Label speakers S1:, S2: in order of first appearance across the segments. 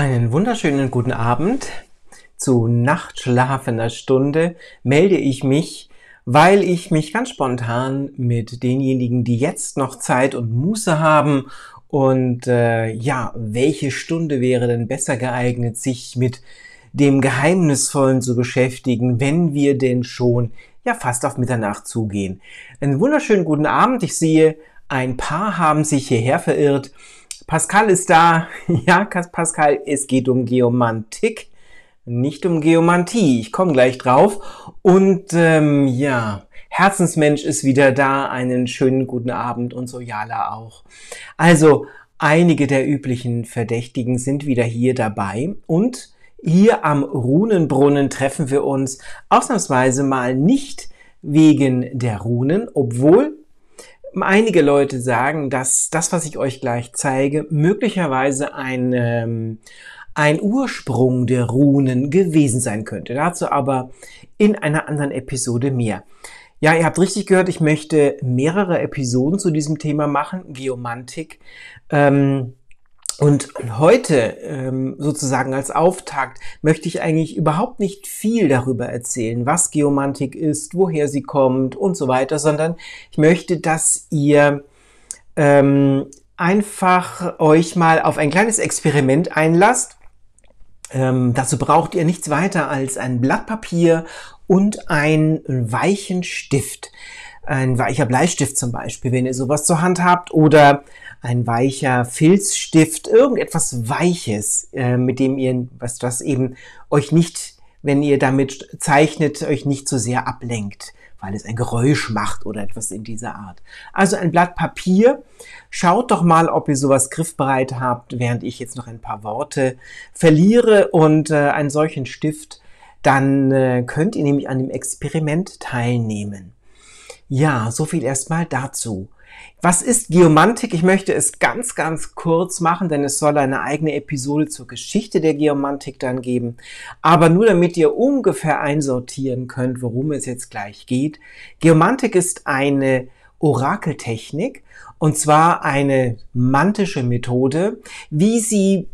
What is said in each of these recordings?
S1: Einen wunderschönen guten Abend. Zu nachtschlafender Stunde melde ich mich, weil ich mich ganz spontan mit denjenigen, die jetzt noch Zeit und Muße haben und äh, ja, welche Stunde wäre denn besser geeignet, sich mit dem Geheimnisvollen zu beschäftigen, wenn wir denn schon ja fast auf Mitternacht zugehen. Einen wunderschönen guten Abend. Ich sehe, ein paar haben sich hierher verirrt Pascal ist da. Ja, Pascal, es geht um Geomantik, nicht um Geomantie. Ich komme gleich drauf. Und ähm, ja, Herzensmensch ist wieder da. Einen schönen guten Abend und so Sojala auch. Also, einige der üblichen Verdächtigen sind wieder hier dabei und hier am Runenbrunnen treffen wir uns ausnahmsweise mal nicht wegen der Runen, obwohl Einige Leute sagen, dass das, was ich euch gleich zeige, möglicherweise ein, ähm, ein Ursprung der Runen gewesen sein könnte. Dazu aber in einer anderen Episode mehr. Ja, ihr habt richtig gehört, ich möchte mehrere Episoden zu diesem Thema machen, Geomantik. Ähm, und heute ähm, sozusagen als Auftakt möchte ich eigentlich überhaupt nicht viel darüber erzählen, was Geomantik ist, woher sie kommt und so weiter, sondern ich möchte, dass ihr ähm, einfach euch mal auf ein kleines Experiment einlasst. Ähm, dazu braucht ihr nichts weiter als ein Blatt Papier und einen weichen Stift. Ein weicher Bleistift zum Beispiel, wenn ihr sowas zur Hand habt oder ein weicher Filzstift, irgendetwas Weiches, äh, mit dem ihr, was das eben euch nicht, wenn ihr damit zeichnet, euch nicht so sehr ablenkt, weil es ein Geräusch macht oder etwas in dieser Art. Also ein Blatt Papier. Schaut doch mal, ob ihr sowas griffbereit habt, während ich jetzt noch ein paar Worte verliere und äh, einen solchen Stift. Dann äh, könnt ihr nämlich an dem Experiment teilnehmen. Ja, so viel erstmal dazu. Was ist Geomantik? Ich möchte es ganz, ganz kurz machen, denn es soll eine eigene Episode zur Geschichte der Geomantik dann geben. Aber nur damit ihr ungefähr einsortieren könnt, worum es jetzt gleich geht. Geomantik ist eine Orakeltechnik und zwar eine mantische Methode, wie sie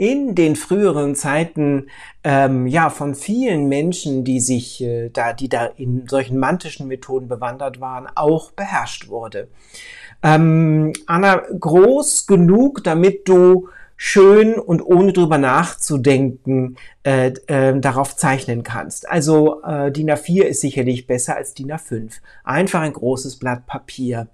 S1: in den früheren Zeiten ähm, ja von vielen Menschen, die sich äh, da, die da in solchen mantischen Methoden bewandert waren, auch beherrscht wurde. Ähm, Anna, groß genug, damit du schön und ohne drüber nachzudenken äh, äh, darauf zeichnen kannst. Also äh, DIN A4 ist sicherlich besser als DIN A5. Einfach ein großes Blatt Papier.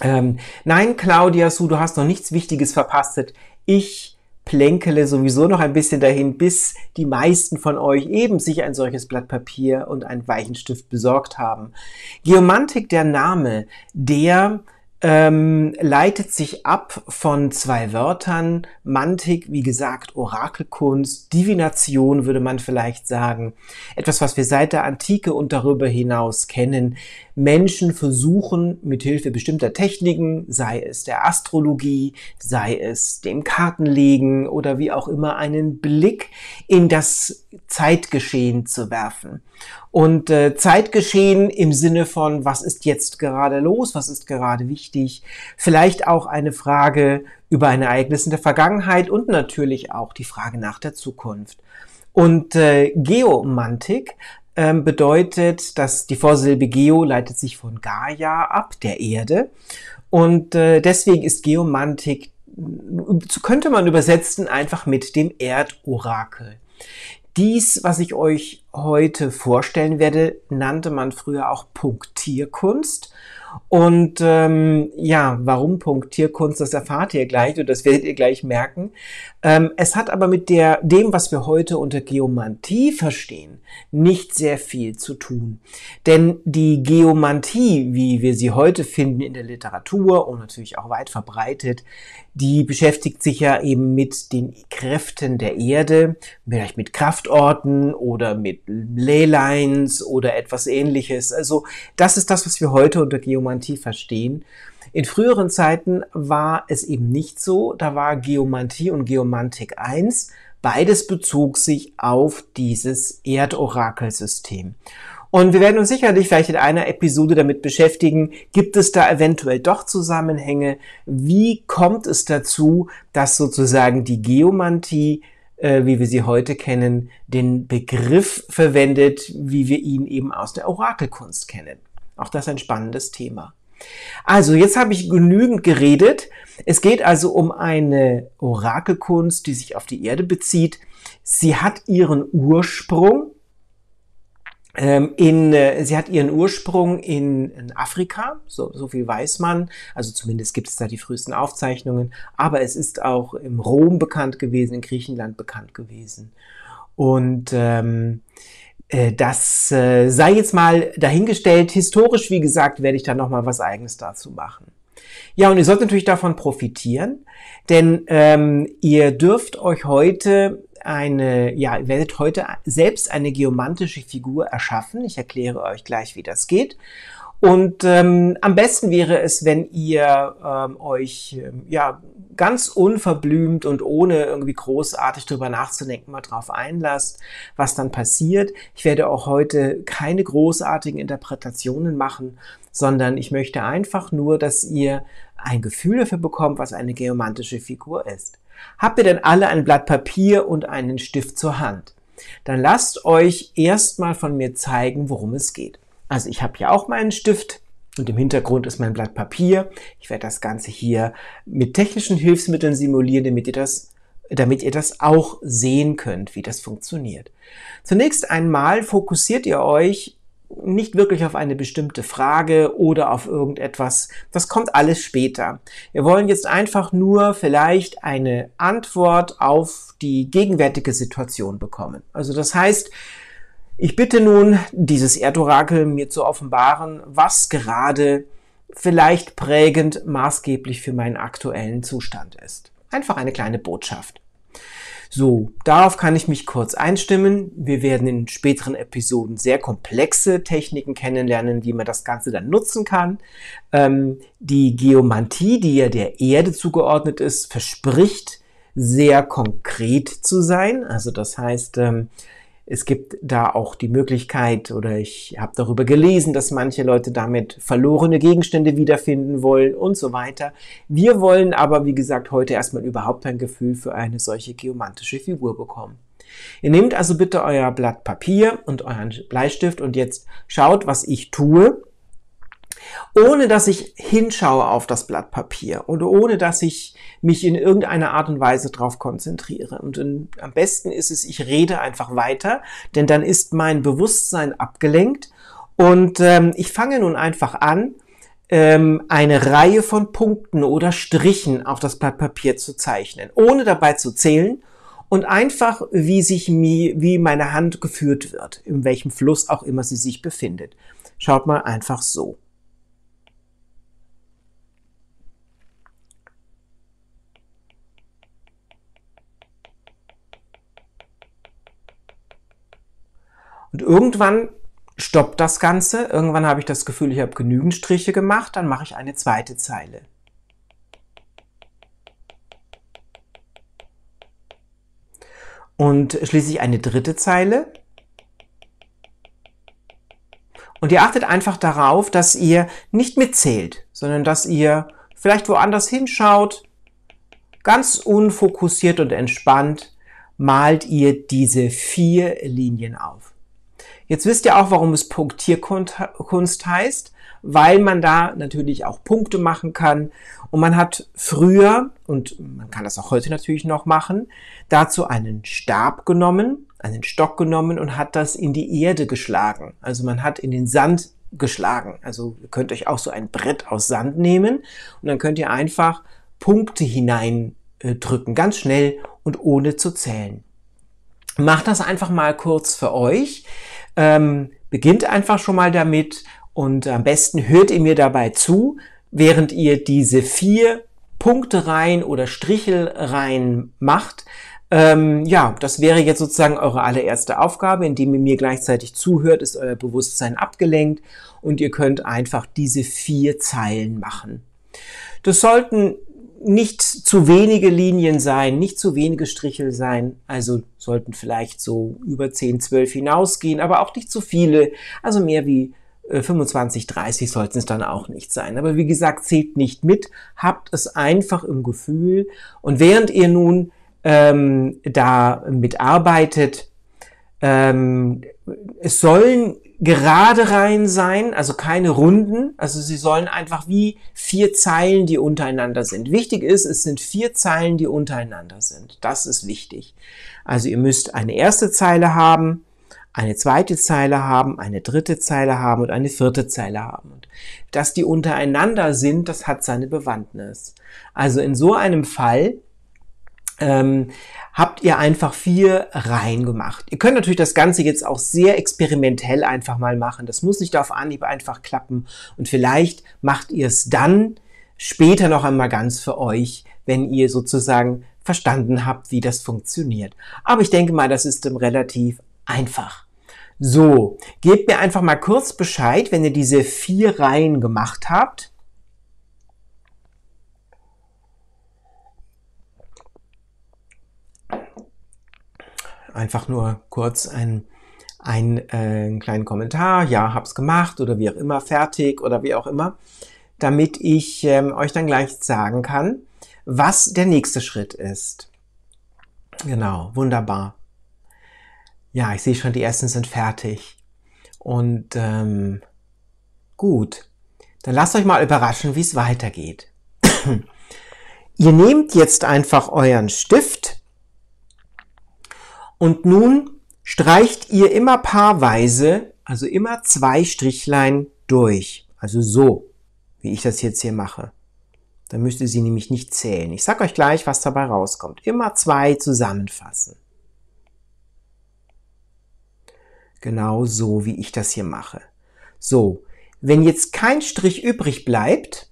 S1: Ähm, nein, Claudia Su, du hast noch nichts Wichtiges verpasst. Ich plänkele sowieso noch ein bisschen dahin, bis die meisten von euch eben sich ein solches Blatt Papier und einen Weichenstift besorgt haben. Geomantik, der Name, der ähm, leitet sich ab von zwei Wörtern. Mantik, wie gesagt, Orakelkunst, Divination würde man vielleicht sagen. Etwas, was wir seit der Antike und darüber hinaus kennen. Menschen versuchen, mithilfe bestimmter Techniken, sei es der Astrologie, sei es dem Kartenlegen oder wie auch immer, einen Blick in das Zeitgeschehen zu werfen. Und äh, Zeitgeschehen im Sinne von, was ist jetzt gerade los, was ist gerade wichtig, vielleicht auch eine Frage über ein Ereignis in der Vergangenheit und natürlich auch die Frage nach der Zukunft. Und äh, Geomantik ähm, bedeutet, dass die Vorsilbe Geo leitet sich von Gaia ab, der Erde. Und äh, deswegen ist Geomantik, äh, könnte man übersetzen, einfach mit dem Erdorakel. Dies, was ich euch heute vorstellen werde, nannte man früher auch Punktierkunst und ähm, ja, warum Punktierkunst, das erfahrt ihr gleich und das werdet ihr gleich merken. Ähm, es hat aber mit der, dem, was wir heute unter Geomantie verstehen, nicht sehr viel zu tun. Denn die Geomantie, wie wir sie heute finden in der Literatur und natürlich auch weit verbreitet, die beschäftigt sich ja eben mit den Kräften der Erde, vielleicht mit Kraftorten oder mit Leylines oder etwas ähnliches. Also das ist das, was wir heute unter Geomantie verstehen. In früheren Zeiten war es eben nicht so, da war Geomantie und Geomantik eins. Beides bezog sich auf dieses Erdorakelsystem. Und wir werden uns sicherlich vielleicht in einer Episode damit beschäftigen, gibt es da eventuell doch Zusammenhänge? Wie kommt es dazu, dass sozusagen die Geomantie äh, wie wir sie heute kennen, den Begriff verwendet, wie wir ihn eben aus der Orakelkunst kennen. Auch das ein spannendes Thema. Also, jetzt habe ich genügend geredet. Es geht also um eine Orakelkunst, die sich auf die Erde bezieht. Sie hat ihren Ursprung ähm, in, äh, sie hat ihren Ursprung in, in Afrika, so, so viel weiß man. Also zumindest gibt es da die frühesten Aufzeichnungen. Aber es ist auch im Rom bekannt gewesen, in Griechenland bekannt gewesen. Und ähm, äh, das äh, sei jetzt mal dahingestellt. Historisch, wie gesagt, werde ich da noch mal was Eigenes dazu machen. Ja, und ihr sollt natürlich davon profitieren, denn ähm, ihr dürft euch heute eine, ja, ihr werdet heute selbst eine geomantische Figur erschaffen. Ich erkläre euch gleich, wie das geht. Und ähm, am besten wäre es, wenn ihr ähm, euch ähm, ja ganz unverblümt und ohne irgendwie großartig drüber nachzudenken mal drauf einlasst, was dann passiert. Ich werde auch heute keine großartigen Interpretationen machen, sondern ich möchte einfach nur, dass ihr ein Gefühl dafür bekommt, was eine geomantische Figur ist. Habt ihr denn alle ein Blatt Papier und einen Stift zur Hand? Dann lasst euch erstmal von mir zeigen, worum es geht. Also ich habe ja auch meinen Stift und im Hintergrund ist mein Blatt Papier. Ich werde das Ganze hier mit technischen Hilfsmitteln simulieren, damit ihr das damit ihr das auch sehen könnt, wie das funktioniert. Zunächst einmal fokussiert ihr euch nicht wirklich auf eine bestimmte Frage oder auf irgendetwas. Das kommt alles später. Wir wollen jetzt einfach nur vielleicht eine Antwort auf die gegenwärtige Situation bekommen. Also das heißt, ich bitte nun dieses Erdorakel mir zu offenbaren, was gerade vielleicht prägend maßgeblich für meinen aktuellen Zustand ist. Einfach eine kleine Botschaft. So, darauf kann ich mich kurz einstimmen. Wir werden in späteren Episoden sehr komplexe Techniken kennenlernen, wie man das Ganze dann nutzen kann. Ähm, die Geomantie, die ja der Erde zugeordnet ist, verspricht sehr konkret zu sein. Also das heißt, ähm, es gibt da auch die Möglichkeit, oder ich habe darüber gelesen, dass manche Leute damit verlorene Gegenstände wiederfinden wollen und so weiter. Wir wollen aber, wie gesagt, heute erstmal überhaupt ein Gefühl für eine solche geomantische Figur bekommen. Ihr nehmt also bitte euer Blatt Papier und euren Bleistift und jetzt schaut, was ich tue ohne dass ich hinschaue auf das Blatt Papier und ohne dass ich mich in irgendeiner Art und Weise darauf konzentriere. Und in, ähm, am besten ist es, ich rede einfach weiter, denn dann ist mein Bewusstsein abgelenkt und ähm, ich fange nun einfach an, ähm, eine Reihe von Punkten oder Strichen auf das Blatt Papier zu zeichnen, ohne dabei zu zählen und einfach, wie sich mir, wie meine Hand geführt wird, in welchem Fluss auch immer sie sich befindet. Schaut mal einfach so. Und irgendwann stoppt das Ganze. Irgendwann habe ich das Gefühl, ich habe genügend Striche gemacht. Dann mache ich eine zweite Zeile. Und schließlich eine dritte Zeile. Und ihr achtet einfach darauf, dass ihr nicht mitzählt, sondern dass ihr vielleicht woanders hinschaut, ganz unfokussiert und entspannt malt ihr diese vier Linien auf. Jetzt wisst ihr auch, warum es Punktierkunst heißt, weil man da natürlich auch Punkte machen kann. Und man hat früher, und man kann das auch heute natürlich noch machen, dazu einen Stab genommen, einen Stock genommen und hat das in die Erde geschlagen. Also man hat in den Sand geschlagen. Also ihr könnt euch auch so ein Brett aus Sand nehmen und dann könnt ihr einfach Punkte hineindrücken, äh, ganz schnell und ohne zu zählen. Macht das einfach mal kurz für euch. Ähm, beginnt einfach schon mal damit und am besten hört ihr mir dabei zu, während ihr diese vier Punkte rein oder Strichel rein macht. Ähm, ja, das wäre jetzt sozusagen eure allererste Aufgabe, indem ihr mir gleichzeitig zuhört, ist euer Bewusstsein abgelenkt und ihr könnt einfach diese vier Zeilen machen. Das sollten nicht zu wenige Linien sein, nicht zu wenige Strichel sein. Also sollten vielleicht so über 10, 12 hinausgehen, aber auch nicht zu viele. Also mehr wie 25, äh, 30 sollten es dann auch nicht sein. Aber wie gesagt, zählt nicht mit, habt es einfach im Gefühl. Und während ihr nun ähm, da mitarbeitet, ähm, es sollen gerade rein sein, also keine Runden. Also sie sollen einfach wie vier Zeilen, die untereinander sind. Wichtig ist, es sind vier Zeilen, die untereinander sind. Das ist wichtig. Also ihr müsst eine erste Zeile haben, eine zweite Zeile haben, eine dritte Zeile haben und eine vierte Zeile haben. Und dass die untereinander sind, das hat seine Bewandtnis. Also in so einem Fall ähm, habt ihr einfach vier Reihen gemacht. Ihr könnt natürlich das Ganze jetzt auch sehr experimentell einfach mal machen. Das muss nicht auf Anhieb einfach klappen. Und vielleicht macht ihr es dann später noch einmal ganz für euch, wenn ihr sozusagen verstanden habt, wie das funktioniert. Aber ich denke mal, das ist relativ einfach. So, gebt mir einfach mal kurz Bescheid, wenn ihr diese vier Reihen gemacht habt. einfach nur kurz ein ein, äh, einen kleinen Kommentar, ja, hab's gemacht oder wie auch immer, fertig oder wie auch immer, damit ich ähm, euch dann gleich sagen kann, was der nächste Schritt ist. Genau, wunderbar. Ja, ich sehe schon, die Essen sind fertig. Und ähm, gut, dann lasst euch mal überraschen, wie es weitergeht. Ihr nehmt jetzt einfach euren Stift und nun streicht ihr immer paarweise, also immer zwei Strichlein durch. Also so, wie ich das jetzt hier mache. Dann müsst ihr sie nämlich nicht zählen. Ich sag euch gleich, was dabei rauskommt. Immer zwei zusammenfassen. Genau so, wie ich das hier mache. So, wenn jetzt kein Strich übrig bleibt,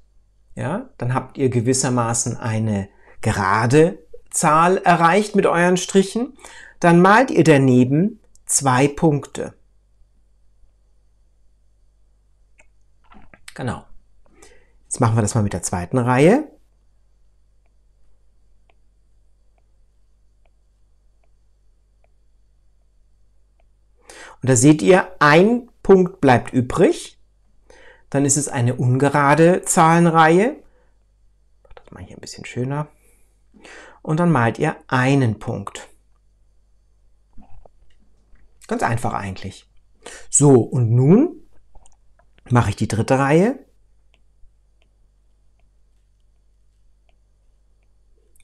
S1: ja, dann habt ihr gewissermaßen eine gerade Zahl erreicht mit euren Strichen dann malt ihr daneben zwei Punkte. Genau. Jetzt machen wir das mal mit der zweiten Reihe. Und da seht ihr, ein Punkt bleibt übrig. Dann ist es eine ungerade Zahlenreihe. Das mache ich ein bisschen schöner. Und dann malt ihr einen Punkt. Ganz einfach eigentlich. So, und nun mache ich die dritte Reihe.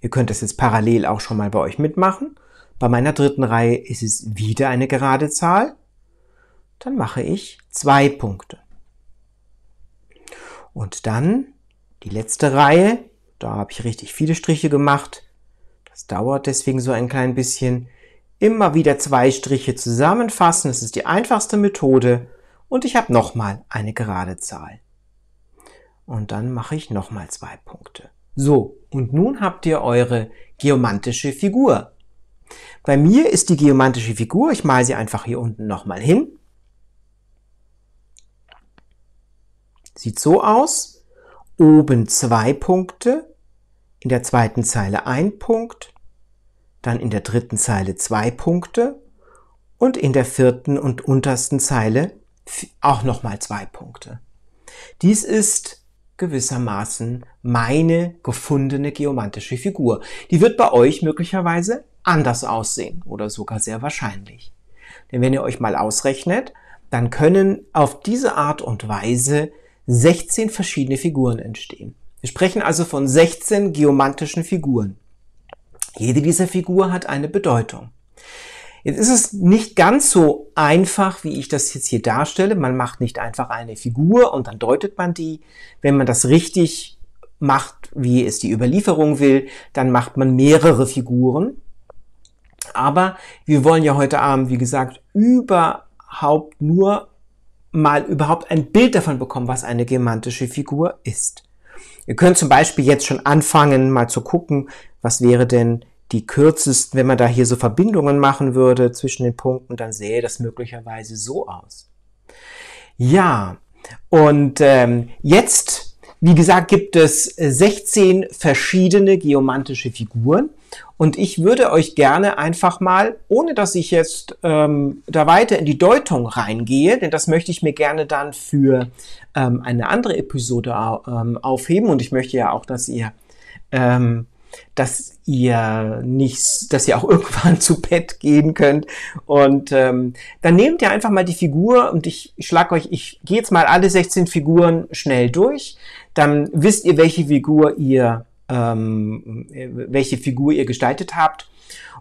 S1: Ihr könnt das jetzt parallel auch schon mal bei euch mitmachen. Bei meiner dritten Reihe ist es wieder eine gerade Zahl. Dann mache ich zwei Punkte. Und dann die letzte Reihe. Da habe ich richtig viele Striche gemacht. Das dauert deswegen so ein klein bisschen. Immer wieder zwei Striche zusammenfassen, das ist die einfachste Methode. Und ich habe nochmal eine gerade Zahl. Und dann mache ich nochmal zwei Punkte. So, und nun habt ihr eure geomantische Figur. Bei mir ist die geomantische Figur, ich male sie einfach hier unten nochmal hin. Sieht so aus. Oben zwei Punkte, in der zweiten Zeile ein Punkt, dann in der dritten Zeile zwei Punkte und in der vierten und untersten Zeile auch nochmal zwei Punkte. Dies ist gewissermaßen meine gefundene geomantische Figur. Die wird bei euch möglicherweise anders aussehen oder sogar sehr wahrscheinlich. Denn wenn ihr euch mal ausrechnet, dann können auf diese Art und Weise 16 verschiedene Figuren entstehen. Wir sprechen also von 16 geomantischen Figuren. Jede dieser Figur hat eine Bedeutung. Jetzt ist es nicht ganz so einfach, wie ich das jetzt hier darstelle. Man macht nicht einfach eine Figur und dann deutet man die. Wenn man das richtig macht, wie es die Überlieferung will, dann macht man mehrere Figuren. Aber wir wollen ja heute Abend, wie gesagt, überhaupt nur mal überhaupt ein Bild davon bekommen, was eine gemantische Figur ist. Ihr könnt zum Beispiel jetzt schon anfangen, mal zu gucken, was wäre denn die kürzesten, wenn man da hier so Verbindungen machen würde zwischen den Punkten, dann sähe das möglicherweise so aus. Ja, und ähm, jetzt, wie gesagt, gibt es 16 verschiedene geomantische Figuren. Und ich würde euch gerne einfach mal, ohne dass ich jetzt ähm, da weiter in die Deutung reingehe, denn das möchte ich mir gerne dann für ähm, eine andere Episode ähm, aufheben. Und ich möchte ja auch, dass ihr ähm, dass ihr nicht, dass ihr auch irgendwann zu Bett gehen könnt. Und ähm, dann nehmt ihr einfach mal die Figur und ich, schlag euch, ich gehe jetzt mal alle 16 Figuren schnell durch. Dann wisst ihr, welche Figur ihr, ähm, welche Figur ihr gestaltet habt.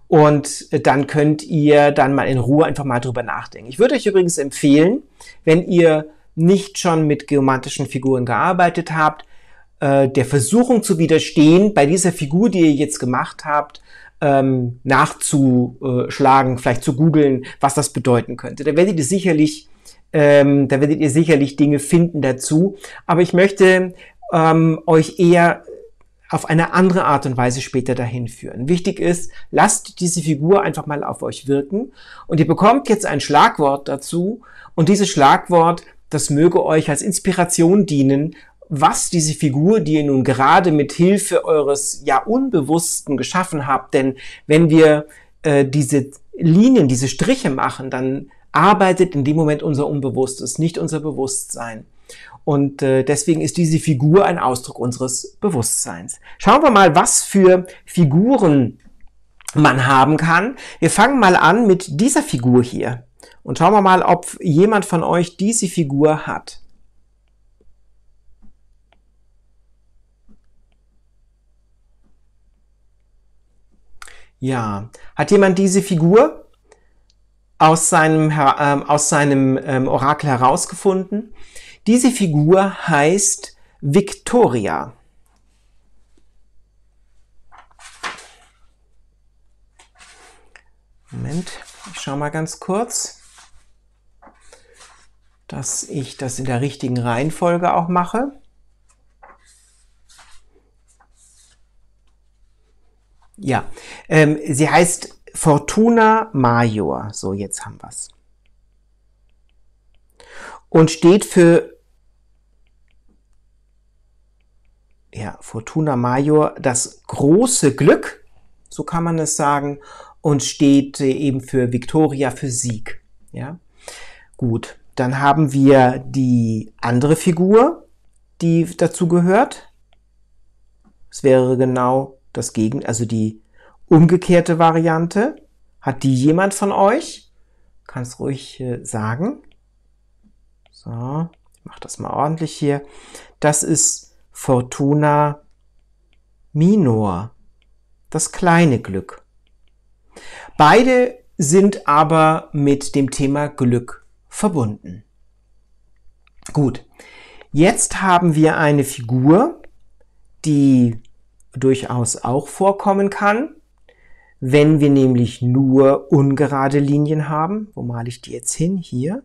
S1: Und dann könnt ihr dann mal in Ruhe einfach mal drüber nachdenken. Ich würde euch übrigens empfehlen, wenn ihr nicht schon mit geomantischen Figuren gearbeitet habt, äh, der Versuchung zu widerstehen, bei dieser Figur, die ihr jetzt gemacht habt, ähm, nachzuschlagen, vielleicht zu googeln, was das bedeuten könnte. Da werdet ihr sicherlich, ähm, da werdet ihr sicherlich Dinge finden dazu. Aber ich möchte ähm, euch eher auf eine andere Art und Weise später dahin führen. Wichtig ist, lasst diese Figur einfach mal auf euch wirken und ihr bekommt jetzt ein Schlagwort dazu und dieses Schlagwort, das möge euch als Inspiration dienen, was diese Figur, die ihr nun gerade mit Hilfe eures ja Unbewussten geschaffen habt. Denn wenn wir äh, diese Linien, diese Striche machen, dann arbeitet in dem Moment unser Unbewusstes, nicht unser Bewusstsein. Und äh, deswegen ist diese Figur ein Ausdruck unseres Bewusstseins. Schauen wir mal, was für Figuren man haben kann. Wir fangen mal an mit dieser Figur hier. Und schauen wir mal, ob jemand von euch diese Figur hat. Ja. Hat jemand diese Figur aus seinem, ähm, aus seinem ähm, Orakel herausgefunden? Diese Figur heißt Victoria. Moment, ich schau mal ganz kurz, dass ich das in der richtigen Reihenfolge auch mache. Ja, ähm, sie heißt Fortuna Major. So, jetzt haben wir's. Und steht für ja, Fortuna Major, das große Glück, so kann man es sagen, und steht äh, eben für Victoria, für Sieg. Ja, gut. Dann haben wir die andere Figur, die dazu gehört. Es wäre genau das Gegen, also die umgekehrte Variante. Hat die jemand von euch? Kannst ruhig äh, sagen. So, ich mache das mal ordentlich hier. Das ist Fortuna Minor, das kleine Glück. Beide sind aber mit dem Thema Glück verbunden. Gut, jetzt haben wir eine Figur, die durchaus auch vorkommen kann. Wenn wir nämlich nur ungerade Linien haben, wo male ich die jetzt hin? Hier.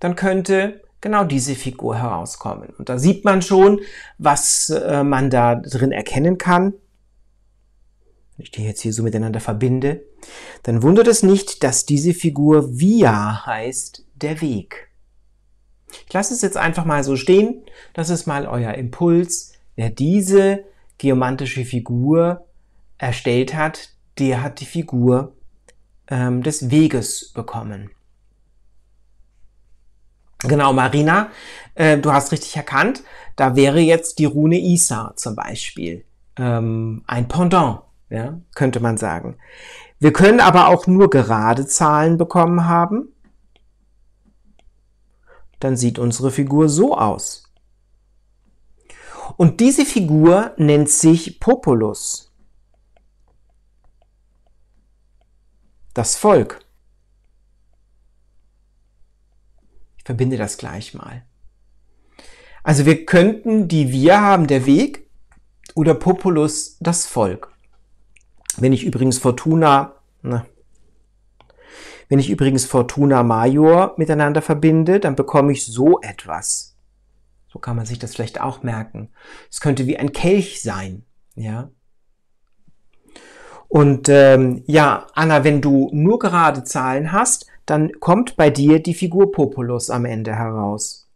S1: Dann könnte genau diese Figur herauskommen. Und da sieht man schon, was äh, man da drin erkennen kann. Wenn ich die jetzt hier so miteinander verbinde, dann wundert es nicht, dass diese Figur Via heißt, der Weg. Ich lasse es jetzt einfach mal so stehen. Das ist mal euer Impuls. Wer diese geomantische Figur erstellt hat, der hat die Figur ähm, des Weges bekommen. Genau, Marina, äh, du hast richtig erkannt, da wäre jetzt die Rune Isa zum Beispiel ähm, ein Pendant, ja, könnte man sagen. Wir können aber auch nur gerade Zahlen bekommen haben dann sieht unsere Figur so aus. Und diese Figur nennt sich Populus. Das Volk. Ich verbinde das gleich mal. Also wir könnten die Wir haben der Weg oder Populus das Volk. Wenn ich übrigens Fortuna, na, wenn ich übrigens Fortuna Major miteinander verbinde, dann bekomme ich so etwas. So kann man sich das vielleicht auch merken. Es könnte wie ein Kelch sein, ja. Und ähm, ja, Anna, wenn du nur gerade Zahlen hast, dann kommt bei dir die Figur Populus am Ende heraus.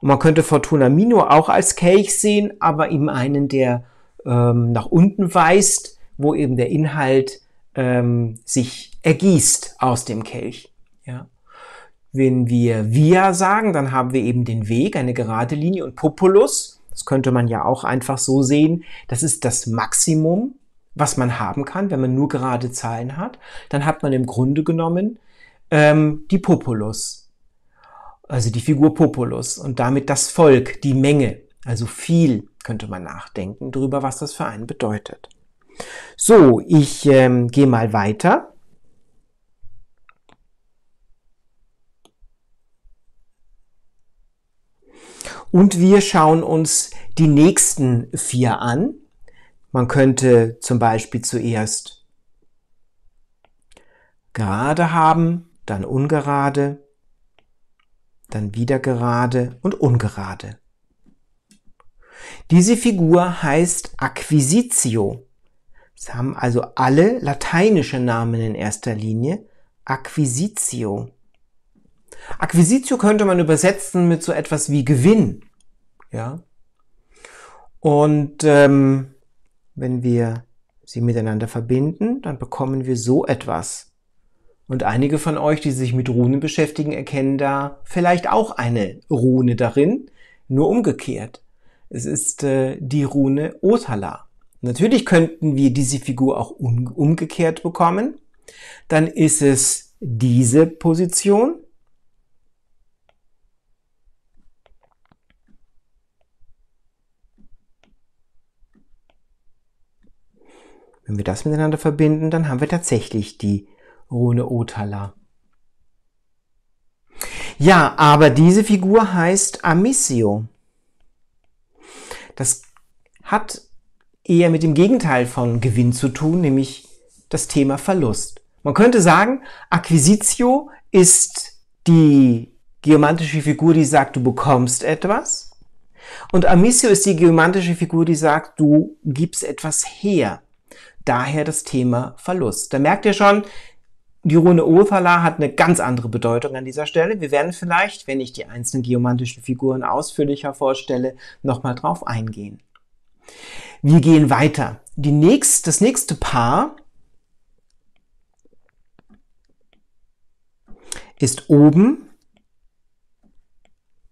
S1: Und man könnte Fortuna Minor auch als Kelch sehen, aber eben einen, der ähm, nach unten weist, wo eben der Inhalt ähm, sich ergießt aus dem Kelch. Ja. Wenn wir via sagen, dann haben wir eben den Weg, eine gerade Linie und Populus. Das könnte man ja auch einfach so sehen. Das ist das Maximum, was man haben kann, wenn man nur gerade Zahlen hat. Dann hat man im Grunde genommen ähm, die Populus, also die Figur Populus und damit das Volk, die Menge. Also viel könnte man nachdenken darüber, was das für einen bedeutet. So, ich ähm, gehe mal weiter. Und wir schauen uns die nächsten vier an. Man könnte zum Beispiel zuerst gerade haben, dann ungerade, dann wieder gerade und ungerade. Diese Figur heißt Acquisitio. Es haben also alle lateinische Namen in erster Linie. Acquisitio. Akquisitio könnte man übersetzen mit so etwas wie Gewinn. Ja? Und ähm, wenn wir sie miteinander verbinden, dann bekommen wir so etwas. Und einige von euch, die sich mit Runen beschäftigen, erkennen da vielleicht auch eine Rune darin, nur umgekehrt. Es ist äh, die Rune Othala. Natürlich könnten wir diese Figur auch umgekehrt bekommen. Dann ist es diese Position, Wenn wir das miteinander verbinden, dann haben wir tatsächlich die Rune Otala. Ja, aber diese Figur heißt Amissio. Das hat eher mit dem Gegenteil von Gewinn zu tun, nämlich das Thema Verlust. Man könnte sagen, Acquisitio ist die geomantische Figur, die sagt, du bekommst etwas. Und Amissio ist die geomantische Figur, die sagt, du gibst etwas her. Daher das Thema Verlust. Da merkt ihr schon, die Rune Othala hat eine ganz andere Bedeutung an dieser Stelle. Wir werden vielleicht, wenn ich die einzelnen geomantischen Figuren ausführlicher vorstelle, nochmal drauf eingehen. Wir gehen weiter. Die nächst, das nächste Paar ist oben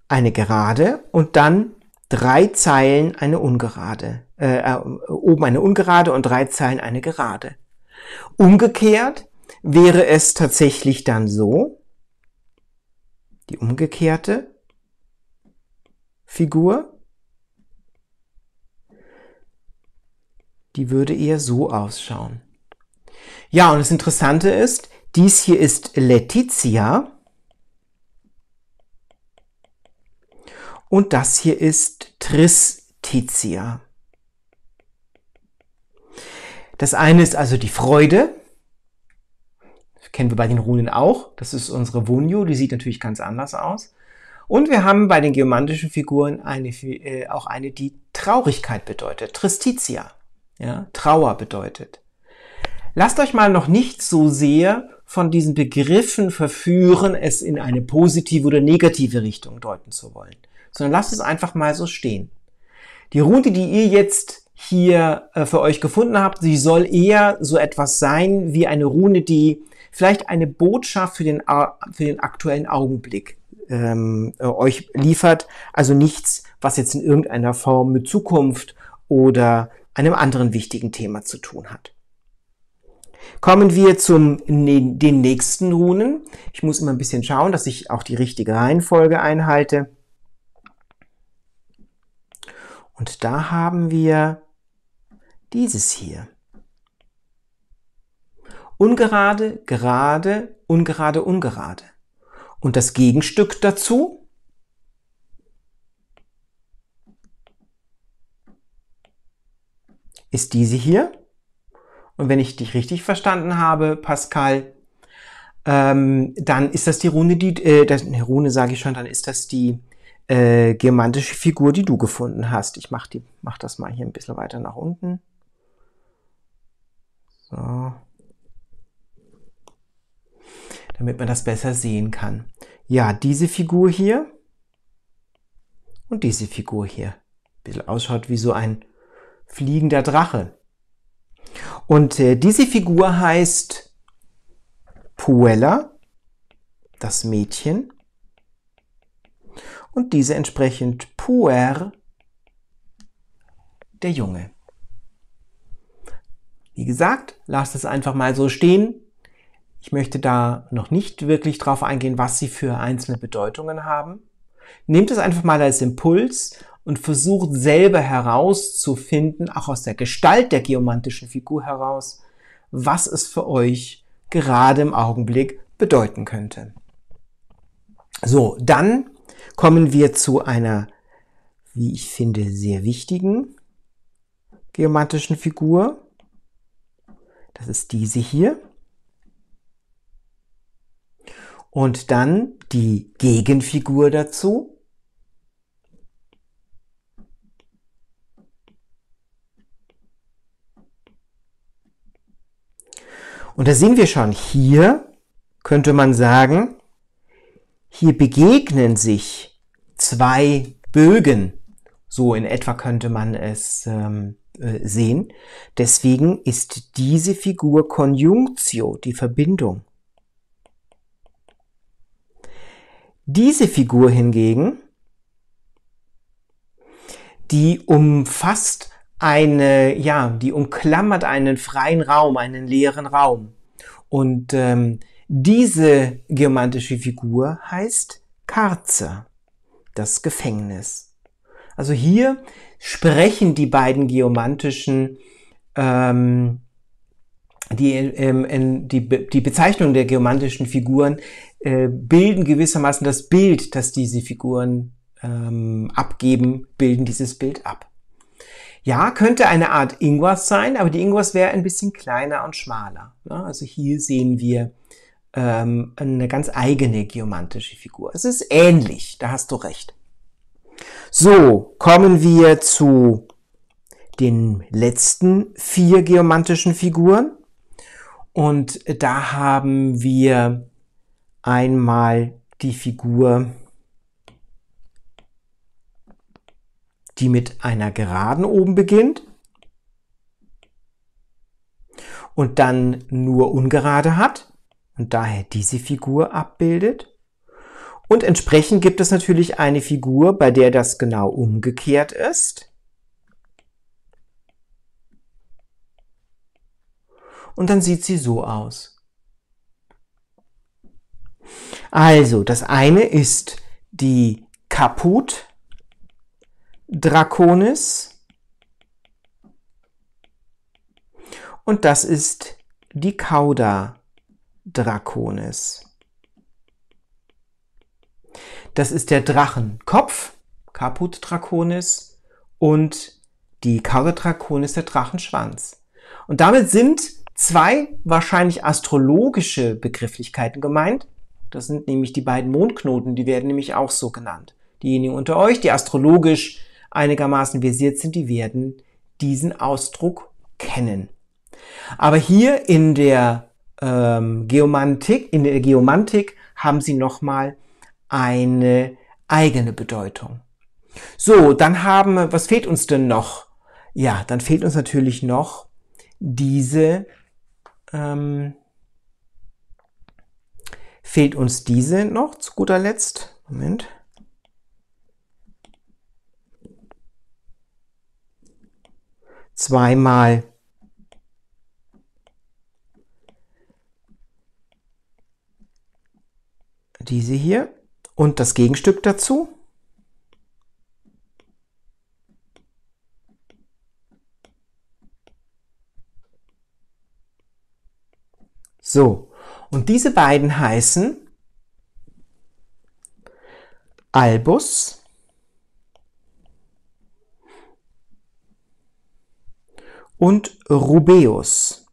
S1: eine gerade und dann drei Zeilen eine ungerade. Äh, äh, oben eine ungerade und drei Zeilen eine gerade. Umgekehrt wäre es tatsächlich dann so, die umgekehrte Figur, die würde eher so ausschauen. Ja, und das Interessante ist, dies hier ist Letizia und das hier ist Tristizia. Das eine ist also die Freude. Das kennen wir bei den Runen auch. Das ist unsere Wunyo, die sieht natürlich ganz anders aus. Und wir haben bei den geomantischen Figuren eine, äh, auch eine, die Traurigkeit bedeutet. Tristitia. Ja, Trauer bedeutet. Lasst euch mal noch nicht so sehr von diesen Begriffen verführen, es in eine positive oder negative Richtung deuten zu wollen, sondern lasst es einfach mal so stehen. Die Rune, die ihr jetzt hier äh, für euch gefunden habt. Sie soll eher so etwas sein wie eine Rune, die vielleicht eine Botschaft für den, für den aktuellen Augenblick ähm, äh, euch liefert. Also nichts, was jetzt in irgendeiner Form mit Zukunft oder einem anderen wichtigen Thema zu tun hat. Kommen wir zum den nächsten Runen. Ich muss immer ein bisschen schauen, dass ich auch die richtige Reihenfolge einhalte. Und da haben wir dieses hier. Ungerade, gerade, ungerade, ungerade. Und das Gegenstück dazu? Ist diese hier. Und wenn ich dich richtig verstanden habe, Pascal, ähm, dann ist das die Rune, die, äh, das, ne, Rune sage ich schon, dann ist das die äh, gemantische Figur, die du gefunden hast. Ich mach, die, mach das mal hier ein bisschen weiter nach unten. So. Damit man das besser sehen kann. Ja, diese Figur hier und diese Figur hier. Ein bisschen ausschaut wie so ein fliegender Drache. Und äh, diese Figur heißt Puella, das Mädchen. Und diese entsprechend Puer, der Junge. Wie gesagt, lasst es einfach mal so stehen. Ich möchte da noch nicht wirklich drauf eingehen, was sie für einzelne Bedeutungen haben. Nehmt es einfach mal als Impuls und versucht selber herauszufinden, auch aus der Gestalt der geomantischen Figur heraus, was es für euch gerade im Augenblick bedeuten könnte. So, dann kommen wir zu einer, wie ich finde, sehr wichtigen geomantischen Figur, das ist diese hier. Und dann die Gegenfigur dazu. Und da sehen wir schon, hier könnte man sagen, hier begegnen sich zwei Bögen. So in etwa könnte man es ähm, äh, sehen. Deswegen ist diese Figur Conjunctio, die Verbindung. Diese Figur hingegen, die umfasst eine, ja, die umklammert einen freien Raum, einen leeren Raum. Und ähm, diese geomantische Figur heißt Karzer, das Gefängnis. Also hier sprechen die beiden geomantischen ähm, die, ähm, die, die Bezeichnung der geomantischen Figuren äh, bilden gewissermaßen das Bild, das diese Figuren ähm, abgeben, bilden dieses Bild ab. Ja, könnte eine Art Ingwers sein, aber die Ingwers wäre ein bisschen kleiner und schmaler. Ne? Also hier sehen wir ähm, eine ganz eigene geomantische Figur. Es ist ähnlich, da hast du recht. So, kommen wir zu den letzten vier geomantischen Figuren. Und da haben wir einmal die Figur, die mit einer Geraden oben beginnt und dann nur Ungerade hat und daher diese Figur abbildet. Und entsprechend gibt es natürlich eine Figur, bei der das genau umgekehrt ist. Und dann sieht sie so aus. Also, das eine ist die Kaput Draconis und das ist die Cauda Draconis. Das ist der Drachenkopf, Caput Draconis, und die Karre Draconis, der Drachenschwanz. Und damit sind zwei wahrscheinlich astrologische Begrifflichkeiten gemeint. Das sind nämlich die beiden Mondknoten, die werden nämlich auch so genannt. Diejenigen unter euch, die astrologisch einigermaßen versiert sind, die werden diesen Ausdruck kennen. Aber hier in der ähm, Geomantik, in der Geomantik haben sie nochmal eine eigene Bedeutung. So, dann haben wir, was fehlt uns denn noch? Ja, dann fehlt uns natürlich noch diese, ähm, fehlt uns diese noch zu guter Letzt. Moment. Zweimal diese hier. Und das Gegenstück dazu? So, und diese beiden heißen Albus und Rubeus.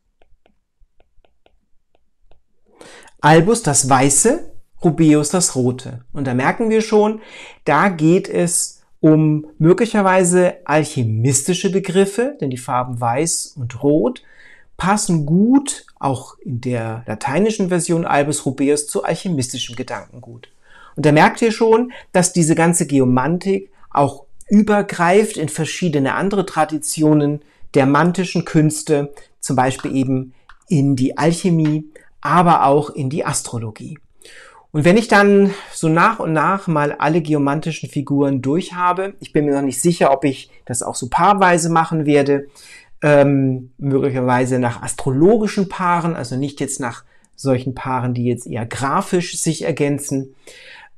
S1: Albus das Weiße Rubeus das Rote. Und da merken wir schon, da geht es um möglicherweise alchemistische Begriffe, denn die Farben Weiß und Rot passen gut, auch in der lateinischen Version Albus Rubeus, zu alchemistischem Gedankengut. Und da merkt ihr schon, dass diese ganze Geomantik auch übergreift in verschiedene andere Traditionen der mantischen Künste, zum Beispiel eben in die Alchemie, aber auch in die Astrologie. Und wenn ich dann so nach und nach mal alle geomantischen Figuren durchhabe, ich bin mir noch nicht sicher, ob ich das auch so paarweise machen werde, ähm, möglicherweise nach astrologischen Paaren, also nicht jetzt nach solchen Paaren, die jetzt eher grafisch sich ergänzen,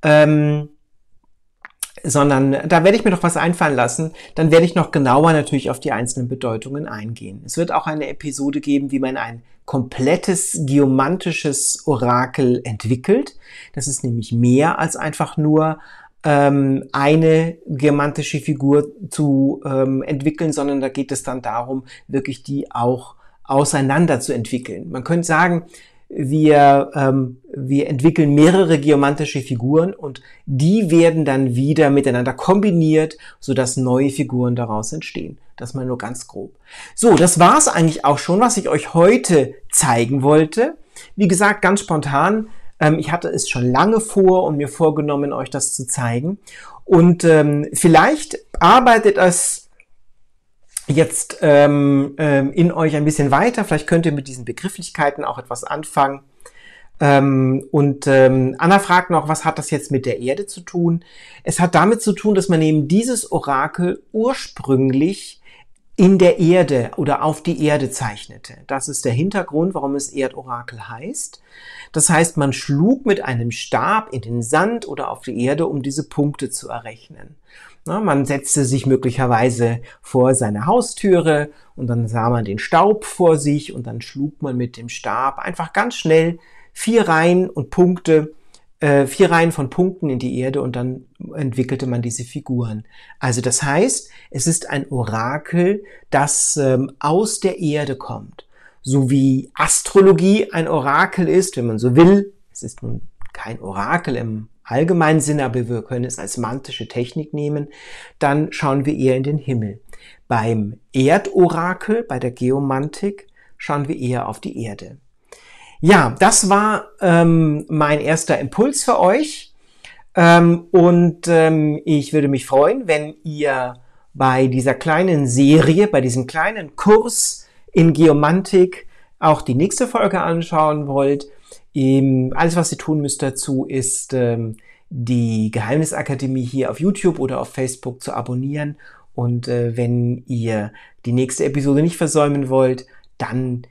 S1: ähm, sondern da werde ich mir noch was einfallen lassen. Dann werde ich noch genauer natürlich auf die einzelnen Bedeutungen eingehen. Es wird auch eine Episode geben, wie man ein komplettes geomantisches Orakel entwickelt. Das ist nämlich mehr als einfach nur ähm, eine geomantische Figur zu ähm, entwickeln, sondern da geht es dann darum, wirklich die auch auseinander zu entwickeln. Man könnte sagen, wir, ähm, wir entwickeln mehrere geomantische Figuren und die werden dann wieder miteinander kombiniert, sodass neue Figuren daraus entstehen. Das mal nur ganz grob. So, das war es eigentlich auch schon, was ich euch heute zeigen wollte. Wie gesagt, ganz spontan. Ähm, ich hatte es schon lange vor und mir vorgenommen, euch das zu zeigen. Und ähm, vielleicht arbeitet es jetzt ähm, ähm, in euch ein bisschen weiter. Vielleicht könnt ihr mit diesen Begrifflichkeiten auch etwas anfangen. Ähm, und ähm, Anna fragt noch, was hat das jetzt mit der Erde zu tun? Es hat damit zu tun, dass man eben dieses Orakel ursprünglich in der Erde oder auf die Erde zeichnete. Das ist der Hintergrund, warum es Erdorakel heißt. Das heißt, man schlug mit einem Stab in den Sand oder auf die Erde, um diese Punkte zu errechnen. Na, ne, man setzte sich möglicherweise vor seine Haustüre und dann sah man den Staub vor sich und dann schlug man mit dem Stab einfach ganz schnell vier Reihen und Punkte, äh, vier Reihen von Punkten in die Erde und dann entwickelte man diese Figuren. Also das heißt, es ist ein Orakel, das ähm, aus der Erde kommt. So wie Astrologie ein Orakel ist, wenn man so will. Es ist nun kein Orakel im allgemeinen Sinn, aber wir können es als mantische Technik nehmen, dann schauen wir eher in den Himmel. Beim Erdorakel, bei der Geomantik, schauen wir eher auf die Erde. Ja, das war ähm, mein erster Impuls für euch. Ähm, und ähm, ich würde mich freuen, wenn ihr bei dieser kleinen Serie, bei diesem kleinen Kurs in Geomantik auch die nächste Folge anschauen wollt. Ähm, alles, was ihr tun müsst dazu, ist ähm, die Geheimnisakademie hier auf YouTube oder auf Facebook zu abonnieren. Und äh, wenn ihr die nächste Episode nicht versäumen wollt, dann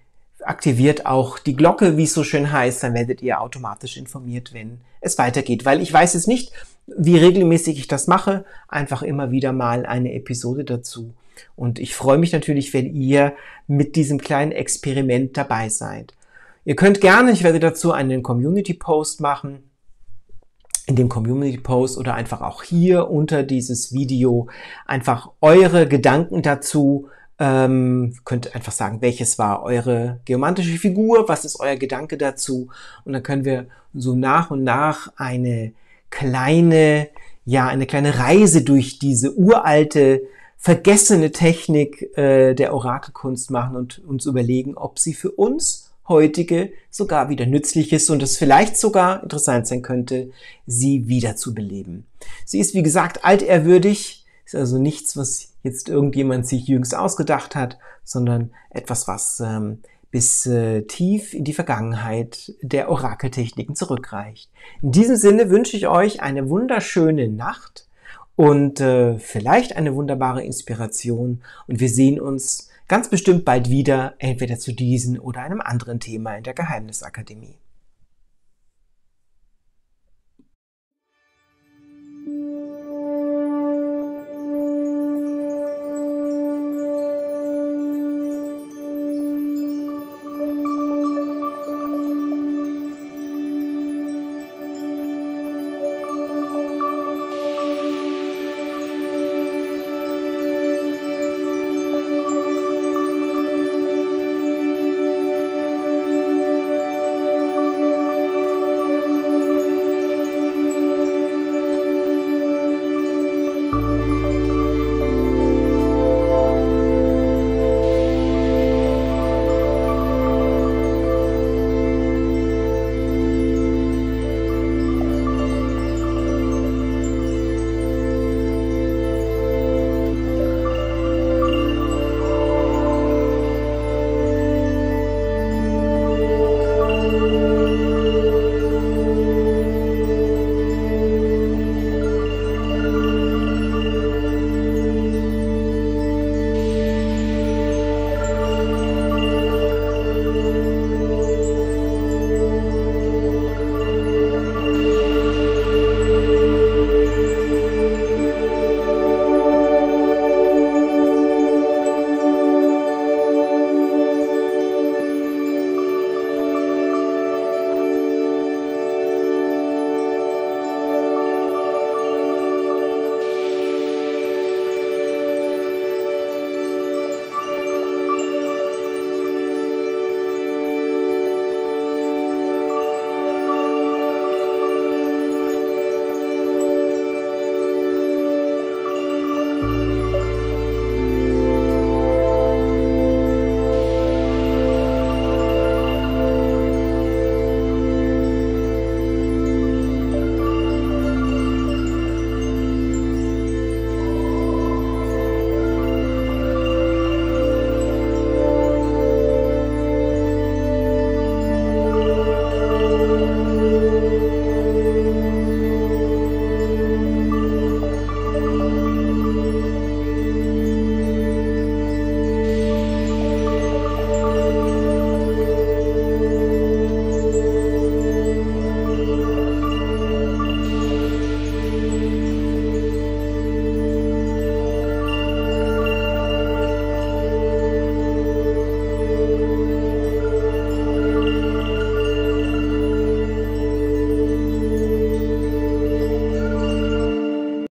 S1: aktiviert auch die Glocke, wie es so schön heißt, dann werdet ihr automatisch informiert, wenn es weitergeht. Weil ich weiß es nicht, wie regelmäßig ich das mache, einfach immer wieder mal eine Episode dazu. Und ich freue mich natürlich, wenn ihr mit diesem kleinen Experiment dabei seid. Ihr könnt gerne, ich werde dazu einen Community-Post machen, in dem Community-Post oder einfach auch hier unter dieses Video einfach eure Gedanken dazu ähm, könnt einfach sagen, welches war eure geomantische Figur, was ist euer Gedanke dazu. Und dann können wir so nach und nach eine kleine, ja, eine kleine Reise durch diese uralte, vergessene Technik äh, der Orakelkunst machen und uns überlegen, ob sie für uns heutige sogar wieder nützlich ist und es vielleicht sogar interessant sein könnte, sie wieder zu beleben. Sie ist, wie gesagt, alterwürdig, ist also nichts, was jetzt irgendjemand sich jüngst ausgedacht hat, sondern etwas, was ähm, bis äh, tief in die Vergangenheit der Orakeltechniken zurückreicht. In diesem Sinne wünsche ich euch eine wunderschöne Nacht und äh, vielleicht eine wunderbare Inspiration und wir sehen uns Ganz bestimmt bald wieder, entweder zu diesem oder einem anderen Thema in der Geheimnisakademie.